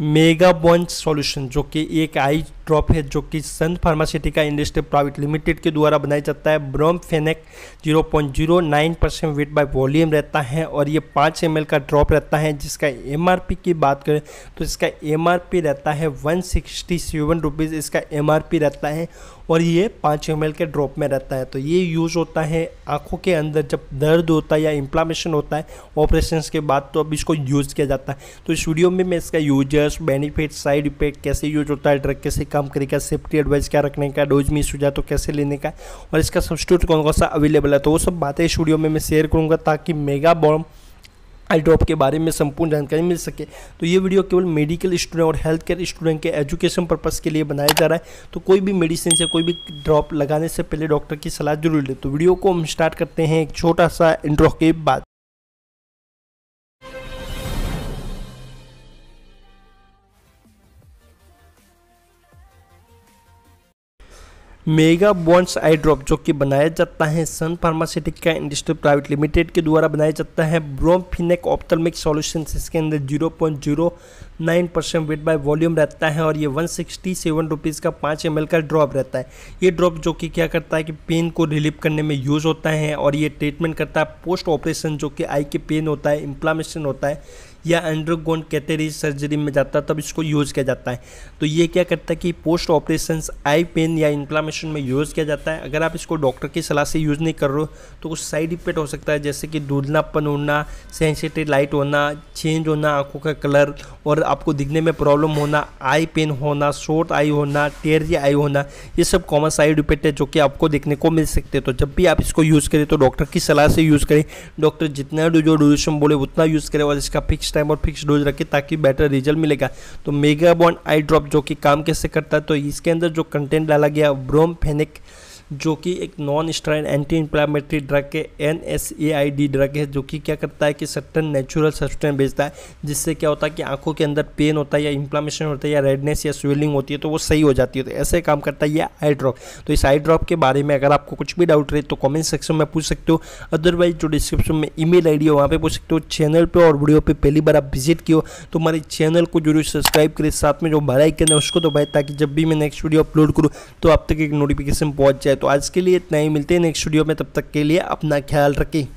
mega बॉन्च solution जो कि एक आई ड्रॉप है जो कि Sun pharmaceutical industry private limited के द्वारा बनाया जाता है bromfenac zero zero point nine percent weight by volume रहता है और ये पाँच एम का ड्रॉप रहता है जिसका एम की बात करें तो इसका एम रहता है वन सिक्सटी इसका एम रहता है और ये पाँच एम के ड्रॉप में रहता है तो ये यूज़ होता है आँखों के अंदर जब दर्द होता है या इंफ्लामेशन होता है ऑपरेशन के बाद तो अब इसको यूज़ किया जाता है तो इस वीडियो में मैं इसका यूजर्स बेनिफिट साइड इफेक्ट कैसे यूज होता है ड्रग कैसे काम करेगा सेफ्टी एडवाइस क्या रखने का डोज मिस हो जाए तो कैसे लेने का और इसका सब्सिट्यूट कौन कौन सा अवेलेबल है तो वो सब बातें स्टूडियो वीडियो में मैं शेयर करूँगा ताकि मेगा बॉम आई ड्रॉप के बारे में संपूर्ण जानकारी मिल सके तो ये वीडियो केवल मेडिकल स्टूडेंट और हेल्थ केयर स्टूडेंट के एजुकेशन पर्पज़ के लिए बनाया जा रहा है तो कोई भी मेडिसिन या कोई भी ड्रॉप लगाने से पहले डॉक्टर की सलाह जरूर ले तो वीडियो को हम स्टार्ट करते हैं एक छोटा सा इंट्रो के बाद मेगा बॉन्ड्स आई ड्रॉप जो कि बनाया जाता है Sun pharmaceutical industry private limited के द्वारा बनाया जाता है ब्रोमफिनेक ऑप्टलमिक सॉल्यूशन इसके अंदर 0.09 परसेंट वेट बाय वॉल्यूम रहता है और ये 167 रुपीज़ का 5 एम का ड्रॉप रहता है ये ड्रॉप जो कि क्या करता है कि पेन को रिलीव करने में यूज़ होता है और ये ट्रीटमेंट करता है पोस्ट ऑपरेशन जो कि आई के पेन होता है इंफ्लामेशन होता है या एंड्रोगोन कैटेरी सर्जरी में जाता है तब इसको यूज़ किया जाता है तो ये क्या करता है कि पोस्ट ऑपरेशन आई पेन या इन्फ्लामेशन में यूज़ किया जाता है अगर आप इसको डॉक्टर की सलाह से यूज़ नहीं कर रहे हो तो कुछ साइड इफेक्ट हो सकता है जैसे कि दूधनापन होना सेंसिटिव लाइट होना चेंज होना आंखों का कलर और आपको दिखने में प्रॉब्लम होना आई पेन होना शॉर्ट आई होना टेरी आई होना ये सब कॉमन साइड इफेक्ट है जो कि आपको देखने को मिल सकते हैं तो जब भी आप इसको यूज़ करें तो डॉक्टर की सलाह से यूज़ करें डॉक्टर जितना जो ड्यूरेशन बोले उतना यूज़ करें और इसका फिक्स टाइम और फिक्स डोज रखें ताकि बेटर रिजल्ट मिलेगा तो मेगा बॉन्ड आई ड्रॉप जो कि काम कैसे करता है तो इसके अंदर जो कंटेंट डाला गया ब्रोम फेनिक जो कि एक non steroidal anti inflammatory drug है N S A I D drug है जो कि क्या करता है कि सर्टन नेचुरल सब्सटेंस बेचता है जिससे क्या होता है कि आंखों के अंदर पेन होता है या इंफ्लामेशन होता है या रेडनेस या स्वेलिंग होती है तो वो सही हो जाती है तो ऐसे काम करता है यह आई ड्रॉप तो इस आई ड्रॉप के बारे में अगर आपको कुछ भी डाउट रहे तो कॉमेंट सेक्शन में पूछ सकते हो अदरवाइज जो डिस्क्रिप्शन में ई मेल आई डी है वहाँ पर पूछ सकते हो चैनल पर और वीडियो पर पहली बार आप विजिट किए तो हमारे चैनल को जरूर सब्सक्राइब करें साथ में जो बड़ा आइकन है उसको भाई ताकि जब भी मैं नेक्स्ट वीडियो अपलोड करूँ तो आप तक एक नोटिफिकेशन पहुँच जाए तो आज के लिए इतना ही मिलते हैं नेक्स्ट वीडियो में तब तक के लिए अपना ख्याल रखें